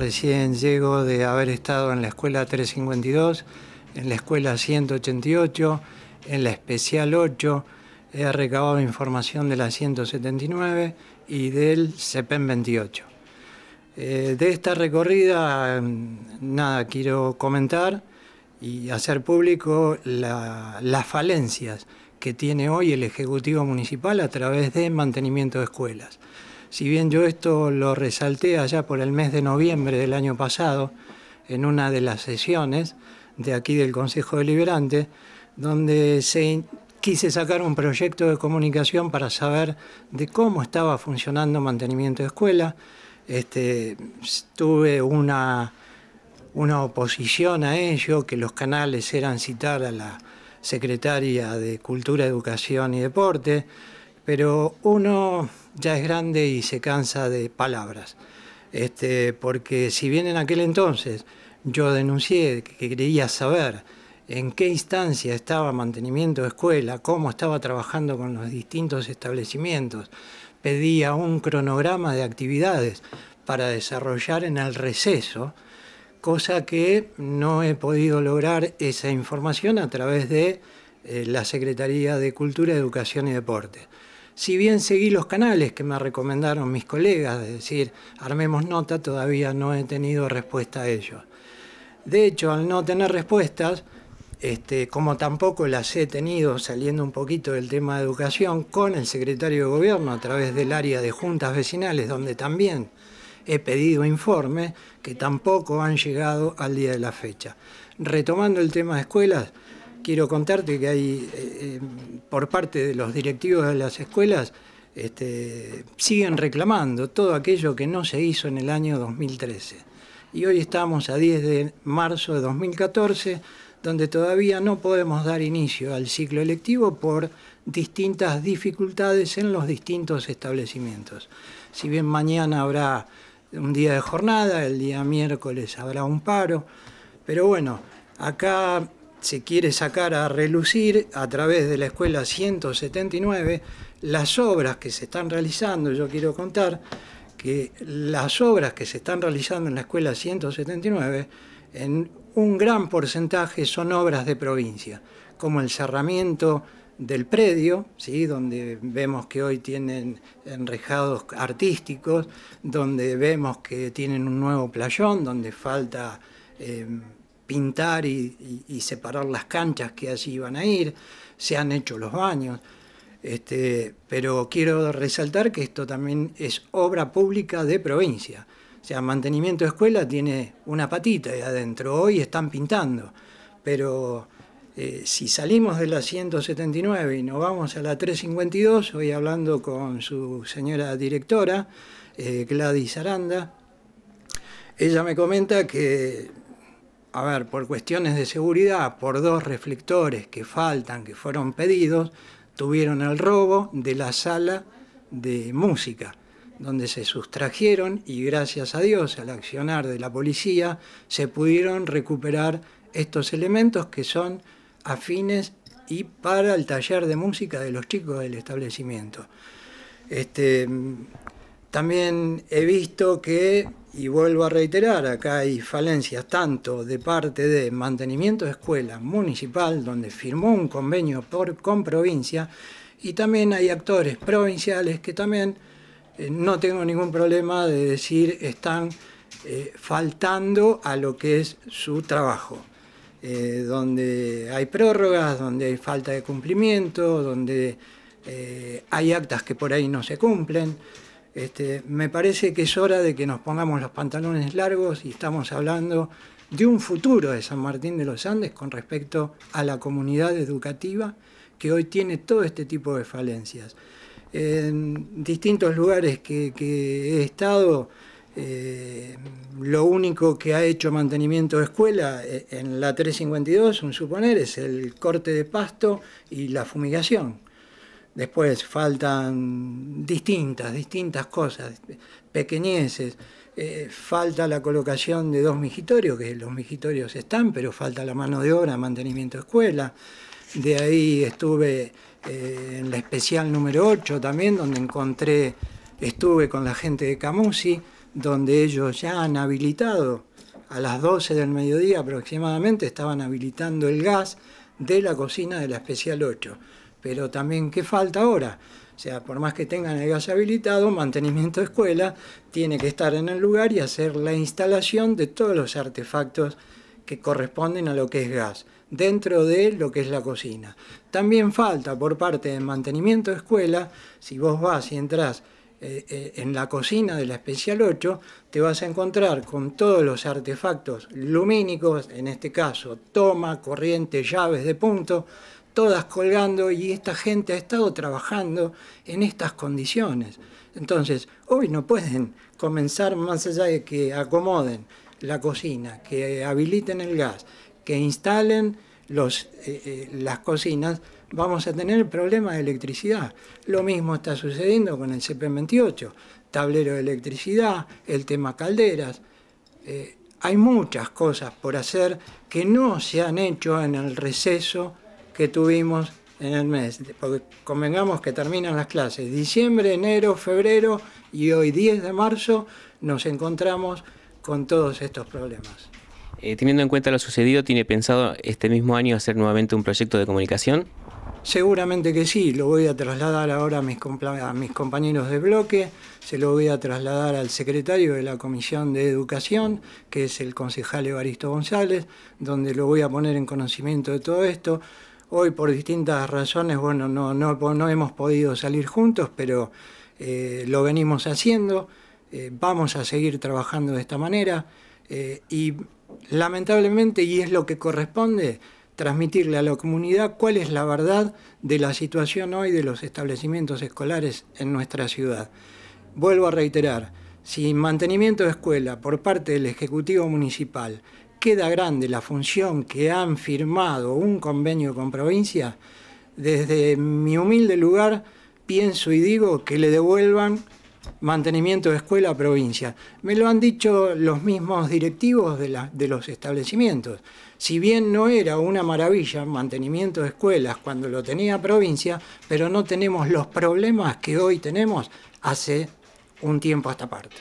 Recién llego de haber estado en la escuela 352, en la escuela 188, en la especial 8. He recabado información de la 179 y del CEPEN 28. Eh, de esta recorrida, mm, nada, quiero comentar y hacer público las falencias que tiene hoy el Ejecutivo Municipal a través de mantenimiento de escuelas. Si bien yo esto lo resalté allá por el mes de noviembre del año pasado, en una de las sesiones de aquí del Consejo Deliberante, donde se quise sacar un proyecto de comunicación para saber de cómo estaba funcionando mantenimiento de escuela. Este, tuve una, una oposición a ello, que los canales eran citar a la secretaria de Cultura, Educación y Deporte, pero uno ya es grande y se cansa de palabras. Este, porque si bien en aquel entonces yo denuncié que quería saber en qué instancia estaba mantenimiento de escuela, cómo estaba trabajando con los distintos establecimientos, pedía un cronograma de actividades para desarrollar en el receso, cosa que no he podido lograr esa información a través de eh, la Secretaría de Cultura, Educación y Deporte si bien seguí los canales que me recomendaron mis colegas, es decir, armemos nota, todavía no he tenido respuesta a ellos. De hecho, al no tener respuestas, este, como tampoco las he tenido, saliendo un poquito del tema de educación, con el secretario de gobierno a través del área de juntas vecinales, donde también he pedido informes que tampoco han llegado al día de la fecha. Retomando el tema de escuelas, quiero contarte que hay eh, eh, por parte de los directivos de las escuelas este, siguen reclamando todo aquello que no se hizo en el año 2013. Y hoy estamos a 10 de marzo de 2014, donde todavía no podemos dar inicio al ciclo electivo por distintas dificultades en los distintos establecimientos. Si bien mañana habrá un día de jornada, el día miércoles habrá un paro, pero bueno, acá se quiere sacar a relucir a través de la escuela 179 las obras que se están realizando. Yo quiero contar que las obras que se están realizando en la escuela 179 en un gran porcentaje son obras de provincia, como el cerramiento del predio, ¿sí? donde vemos que hoy tienen enrejados artísticos, donde vemos que tienen un nuevo playón, donde falta... Eh, pintar y, separar las canchas que allí iban a ir, se han hecho los baños, este, pero quiero resaltar que esto también es obra pública de provincia. O sea, mantenimiento de escuela tiene una patita ahí adentro, hoy están pintando, pero eh, si salimos de la 179 y nos vamos a la 352, hoy hablando con su señora directora, eh, Gladys Aranda, ella me comenta que a ver, por cuestiones de seguridad, por dos reflectores que faltan, que fueron pedidos, tuvieron el robo de la sala de música, donde se sustrajeron y gracias a Dios, al accionar de la policía, se pudieron recuperar estos elementos que son afines y para el taller de música de los chicos del establecimiento. Este, mm, también he visto que y vuelvo a reiterar, acá hay falencias tanto de parte de mantenimiento de escuela municipal, donde firmó un convenio con provincia, y también hay actores provinciales que también eh, no tengo ningún problema de decir están eh, faltando a lo que es su trabajo. Eh, donde hay prórrogas, donde hay falta de cumplimiento, donde hay actas que por ahí no se cumplen. Este, me parece que es hora de que nos pongamos los pantalones largos y estamos hablando de un futuro de San Martín de los Andes con respecto a la comunidad educativa que hoy tiene todo este tipo de falencias. En distintos lugares que, he estado, eh, lo único que ha hecho mantenimiento de escuela eh, en la 352, un suponer, es el corte de pasto y la fumigación Después faltan distintas, distintas cosas, pequeñeces. Eh, falta la colocación de dos migitorios, que los migitorios están, pero falta la mano de obra, mantenimiento de escuela. De ahí estuve eh, en la especial número 8 también, donde encontré, estuve con la gente de Camusi, donde ellos ya han habilitado, a las 12 del mediodía aproximadamente, estaban habilitando el gas de la cocina de la especial 8. Pero también, ¿qué falta ahora? O sea, por más que tengan el gas habilitado, mantenimiento de escuela tiene que estar en el lugar y hacer la instalación de todos los artefactos que corresponden a lo que es gas dentro de lo que es la cocina. También falta por parte de mantenimiento de escuela, si vos vas y entras eh, eh, en la cocina de la especial 8, te vas a encontrar con todos los artefactos lumínicos, en este caso toma, corriente, llaves de punto, todas colgando y esta gente ha estado trabajando en estas condiciones. Entonces, hoy no pueden comenzar más allá de que acomoden la cocina, que habiliten el gas, que instalen los, eh, eh, las cocinas, vamos a tener problemas de electricidad. Lo mismo está sucediendo con el CP28, tablero de electricidad, el tema calderas. Eh, hay muchas cosas por hacer que no se han hecho en el receso que tuvimos en el mes, porque convengamos que terminan las clases, diciembre, enero, febrero y hoy 10 de marzo nos encontramos con todos estos problemas. Eh, teniendo en cuenta lo sucedido, ¿tiene pensado este mismo año hacer nuevamente un proyecto de comunicación? Seguramente que sí, lo voy a trasladar ahora a mis compañeros de bloque, se lo voy a trasladar al secretario de la Comisión de Educación, que es el concejal Evaristo González, donde lo voy a poner en conocimiento de todo esto Hoy por distintas razones, bueno, no, hemos podido salir juntos, pero eh, lo venimos haciendo, eh, vamos a seguir trabajando de esta manera eh, y lamentablemente, y es lo que corresponde, transmitirle a la comunidad cuál es la verdad de la situación hoy de los establecimientos escolares en nuestra ciudad. Vuelvo a reiterar, sin mantenimiento de escuela por parte del Ejecutivo Municipal, queda grande la función que han firmado un convenio con provincia, desde mi humilde lugar pienso y digo que le devuelvan mantenimiento de escuela a provincia. Me lo han dicho los mismos directivos de, los establecimientos. Si bien no era una maravilla mantenimiento de escuelas cuando lo tenía provincia, pero no tenemos los problemas que hoy tenemos hace un tiempo hasta esta parte.